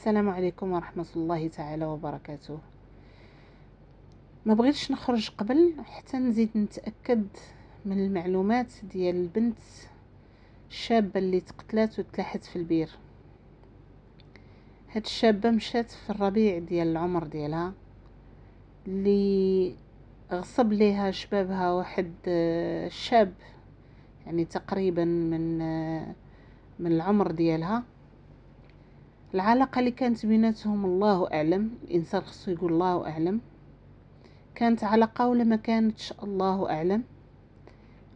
السلام عليكم ورحمة الله تعالى وبركاته ما بغيتش نخرج قبل حتى نزيد نتأكد من المعلومات ديال البنت الشابة اللي تقتلات وتلاحت في البير هاد الشابة مشات في الربيع ديال العمر ديالها اللي غصب ليها شبابها واحد الشاب آه، يعني تقريبا من آه، من العمر ديالها العلاقة اللي كانت بيناتهم الله أعلم الإنسان خصو يقول الله أعلم كانت علاقة ولا ما كانتش الله أعلم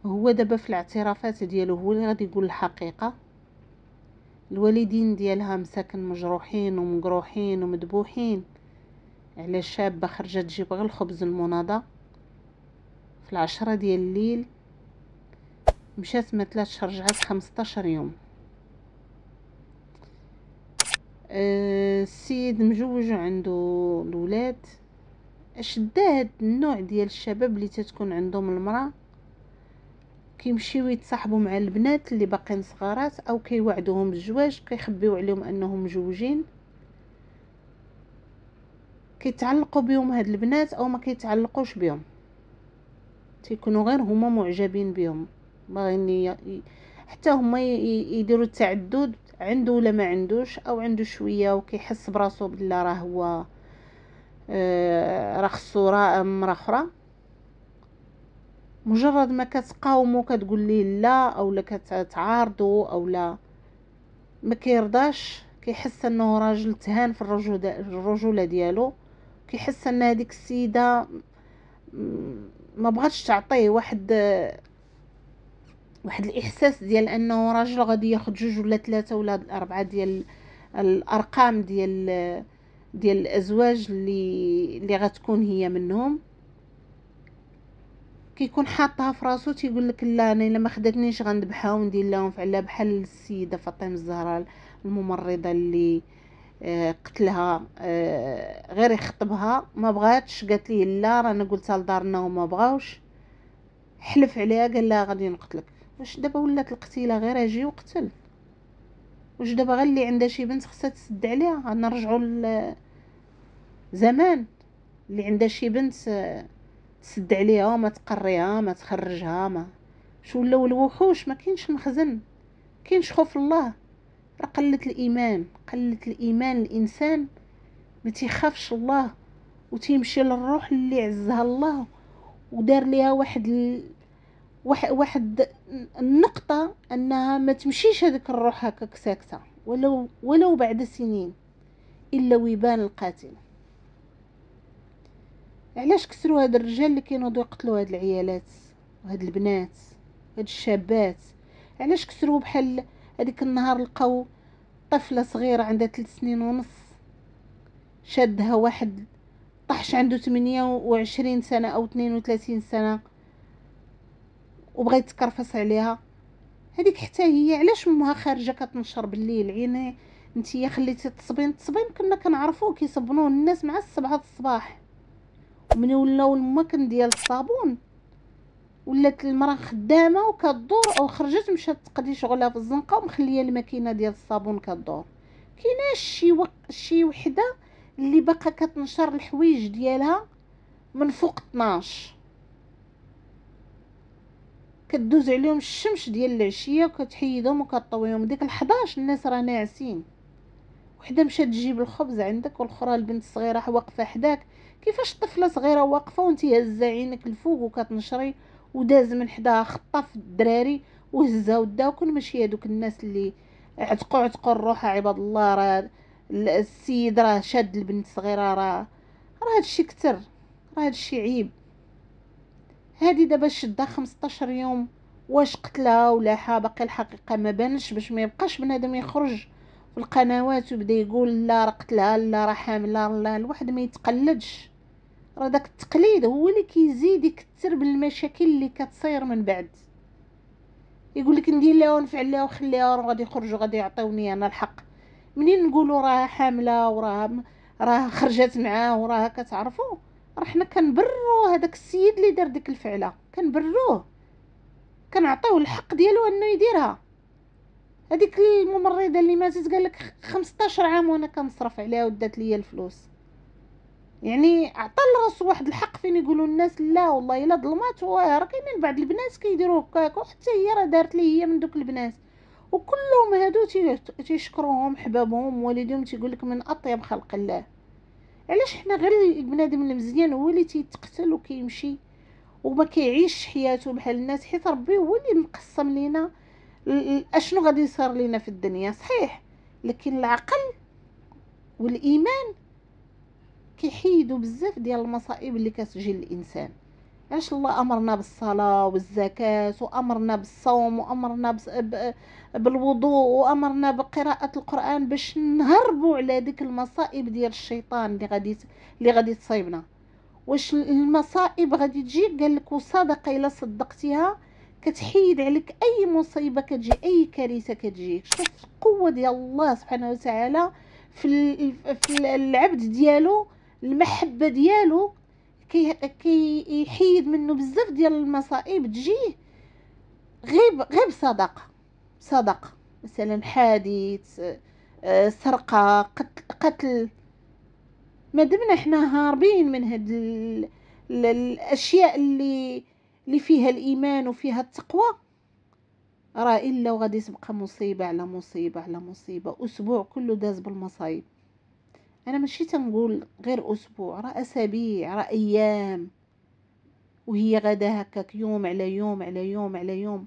هو دابا في الاعترافات ديالو هو اللي غادي يقول الحقيقة الوالدين ديالها مساكن مجروحين ومجروحين ومذبوحين على شابة خرجت تجيب غير الخبز المناضة في العشرة ديال الليل مشات ما رجعت خمسطاشر يوم آه، السيد مجوج عنده الولاد اشداه هاد النوع ديال الشباب اللي تتكون عندهم المراه كيمشيو يتصاحبوا مع البنات اللي باقين صغارات او كيوعدوهم بالزواج كيخبيو عليهم انهم مجوجين كيتعلقوا بهم هاد البنات او ما كيتعلقوش بهم تيكونوا غير هما معجبين بهم باغيين حتى هما يديروا التعدد عنده ولا ما عندوش او عنده شويه وكيحس براسو بلا راه هو آه، راه خصو راه مره اخرى مجرد ما كتقاومو كتقول ليه لا اولا كتعارضو اولا ما كيرضاش كيحس انه راجل تهان في الرجوله الرجوله ديالو كيحس ان هذيك السيده ما بغاتش تعطيه واحد واحد الاحساس ديال انه راجل غادي ياخد جوج ولا ثلاثه ولا اربعه ديال الارقام ديال ديال الازواج اللي اللي غتكون هي منهم كيكون حاطها في راسو تيقول لك لا انا الا ما خداتنيش غندبحها وندير لهم فعلا بحال السيده فاطمه الزهراء الممرضه اللي آه، قتلها آه، غير يخطبها ما بغاتش قالت لي لا رانا قلتها لدارنا وما بغاوش حلف عليها قال لها غادي نقتلك واش دابا ولات القتيله غير اجي وقتل واش دابا غير اللي عندها شي بنت خصها تسد عليها نرجعوا زمان اللي عندها شي بنت آه، تسد عليها ما تقريها ما تخرجها ما شو ولاو الوحوش ما كاينش مخزن كاينش خوف الله راه قله الايمان قله الايمان الانسان ما تيخافش الله وتيمشي للروح اللي عزها الله ودار ليها واحد واحد النقطة انها ما تمشيش هذيك الروح هكاك ساكتة ولو ولو بعد سنين الا ويبان القاتل علاش كسروا هاد الرجال اللي دو يقتلوا هاد العيالات وهاد البنات وهاد الشابات علاش كسروا بحال هذيك النهار لقاو طفله صغيره عندها ثلاث سنين ونص شادها واحد طحش عنده 28 سنه او 32 سنه وبغى يتكرفس عليها هذيك حتى هي علاش امها خارجه كتنشر بالليل عيني يا خليتي التصبين التصبين كنا كنعرفو كيصبنوه الناس مع السبعة الصباح ومن ولاو الماكن ديال الصابون ولات المراه خدامه وكدور او خرجت مشات تقضي شغلها في الزنقه ومخليه الماكينه ديال الصابون كدور كاينه شي و... شي وحده اللي باقا كتنشر الحوايج ديالها من فوق 12 كدوز عليهم الشمس ديال العشيه وكتحيدهم وكطويهم ديك ال11 الناس راه ناعسين وحده مشات تجيب الخبز عندك والاخرى البنت الصغيره واقفه حداك كيفاش طفله صغيره واقفه وانت هزه عينك الفوق وكتنشري وداز من حداها خطاف الدراري وهزها ودا وكون ماشي هادوك الناس اللي عتقوا عتقوا الروح عباد الله راه السيد راه شاد البنت الصغيره راه راه هادشي كتر راه هادشي عيب هذه دابا شدها 15 يوم واش قتلها ولا باقي الحقيقه ما بانش باش ما يبقاش بنادم يخرج في القنوات ويبدا يقول لا راه قتلها لا راه حامله لا الواحد ما يتقلدش راه داك التقليد هو اللي كيزيد يكثر بالمشاكل اللي كتصير من بعد يقول لك ندير لها ونفعل لها وخليها راه غادي يخرجوا غادي يعطيوني انا الحق منين نقولوا راه حامله وراه راه خرجت معاه وراه كتعرفوا راه حنا كنبرو هذاك السيد اللي دار ديك الفعله كنبروه كنعطيوه الحق ديالو انه يديرها هذيك الممرضه اللي ماتت قال لك 15 عام وانا كنصرف عليها ودات ليا الفلوس يعني عطى لراسو واحد الحق فين يقولوا الناس لا والله الا ظلمات راه كاينين بعض البنات كيديروا هكاك وحتى هي راه دارت لي هي من دوك البنات وكلهم هادو تيشكروهم حبابهم والديهم تيقول لك من اطيب خلق الله علاش حنا غير بنادم المزيان هو اللي تيتقتل وكيمشي وما كيعيش حياته بحال الناس حيت ربي هو اللي مقسم لينا اشنو غادي يصير لينا في الدنيا صحيح لكن العقل والايمان كيحيدوا بزاف ديال المصائب اللي كتجي للانسان علاش الله امرنا بالصلاه والزكاه وامرنا بالصوم وامرنا بالوضوء وامرنا بقراءه القران باش نهربوا على ديك المصائب ديال الشيطان اللي غادي اللي غادي تصيبنا واش المصائب غادي تجي قال لك وصدق الا صدقتيها كتحيد عليك اي مصيبه كتجي اي كارثه كتجيك شوف القوه ديال الله سبحانه وتعالى في في العبد ديالو المحبه ديالو كي كيحيد منه بزاف ديال المصائب تجيه غير غيب بصدقه صدقه مثلا حادث آه، سرقه قتل, قتل دمنا حنا هاربين من هاد الاشياء اللي اللي فيها الايمان وفيها التقوى راه الا وغادي تبقى مصيبه على مصيبه على مصيبه اسبوع كله داز بالمصايب انا ماشي تنقول غير اسبوع راه اسابيع راه ايام وهي غدا هكاك يوم على يوم على يوم على يوم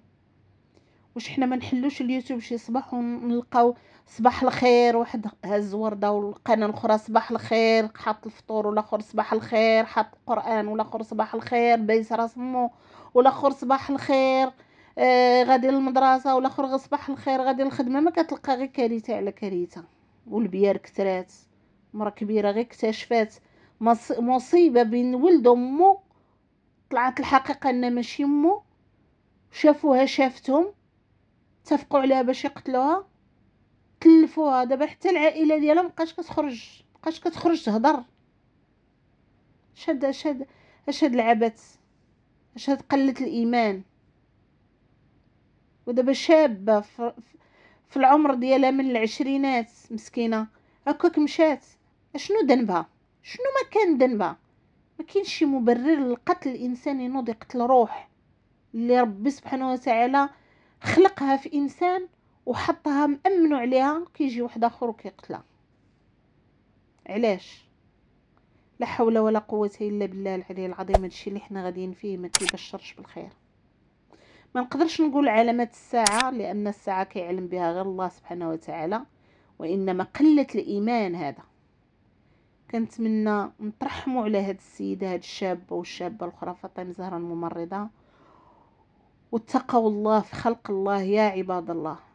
واش حنا ما نحلوش اليوتيوب شي صباح ونلقاو صباح الخير واحد هز ورده والقناه الاخرى صباح الخير حط الفطور والاخر صباح الخير حط القران والاخر صباح الخير بايس راسمو والاخر صباح الخير آه غادي للمدرسه والاخر صباح الخير غادي للخدمه ما كتلقى غير كارثه على كارثه والبيار كثرات مرة كبيرة غير اكتشفات مصيبة بين ولد أمه طلعت الحقيقة أنها ماشي مو شافوها شافتهم تفقوا عليها باش يقتلوها تلفوها دابا حتى العائلة ديالها مبقاش كتخرج مبقاش كتخرج تهضر شاد شاد اشهد العبث اشهد قلة الايمان ودابا شابة في العمر ديالها من العشرينات مسكينة هكاك مشات اشنو ذنبها شنو ما كان ذنبها ما كاينش شي مبرر لقتل الانسان ينوض يقتل روح اللي ربي سبحانه وتعالى خلقها في انسان وحطها مامن عليها كيجي واحد اخر وكيقتلها علاش لا حول ولا قوة الا بالله العلي العظيم هادشي اللي حنا غاديين فيه ما كيبشرش بالخير ما نقدرش نقول علامات الساعة لأن الساعة كيعلم بها غير الله سبحانه وتعالى وإنما قلة الإيمان هذا كنتمنى نترحموا على هاد السيده هاد الشابه والشابه الاخرى فاطمه زهره الممرضه واتقوا الله في خلق الله يا عباد الله